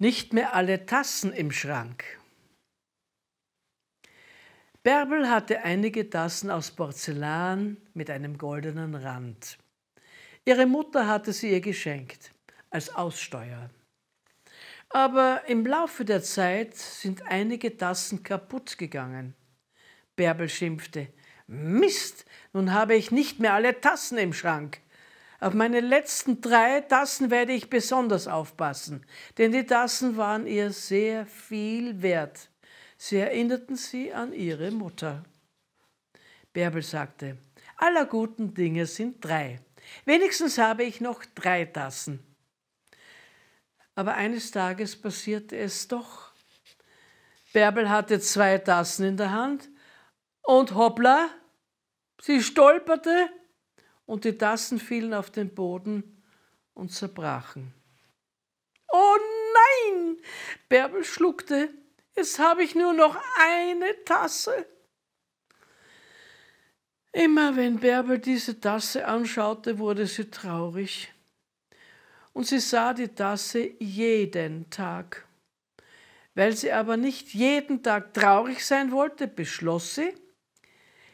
nicht mehr alle Tassen im Schrank. Bärbel hatte einige Tassen aus Porzellan mit einem goldenen Rand. Ihre Mutter hatte sie ihr geschenkt, als Aussteuer. Aber im Laufe der Zeit sind einige Tassen kaputt gegangen. Bärbel schimpfte, Mist, nun habe ich nicht mehr alle Tassen im Schrank. Auf meine letzten drei Tassen werde ich besonders aufpassen, denn die Tassen waren ihr sehr viel wert. Sie erinnerten sie an ihre Mutter. Bärbel sagte, aller guten Dinge sind drei. Wenigstens habe ich noch drei Tassen. Aber eines Tages passierte es doch. Bärbel hatte zwei Tassen in der Hand und hoppla, sie stolperte und die Tassen fielen auf den Boden und zerbrachen. Oh nein! Bärbel schluckte. Jetzt habe ich nur noch eine Tasse. Immer wenn Bärbel diese Tasse anschaute, wurde sie traurig. Und sie sah die Tasse jeden Tag. Weil sie aber nicht jeden Tag traurig sein wollte, beschloss sie,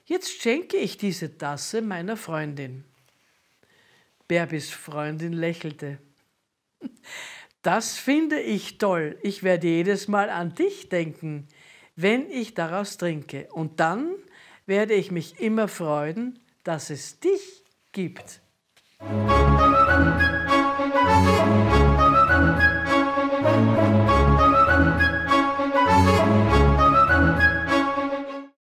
Jetzt schenke ich diese Tasse meiner Freundin. Berbis Freundin lächelte. Das finde ich toll. Ich werde jedes Mal an dich denken, wenn ich daraus trinke. Und dann werde ich mich immer freuen, dass es dich gibt. Musik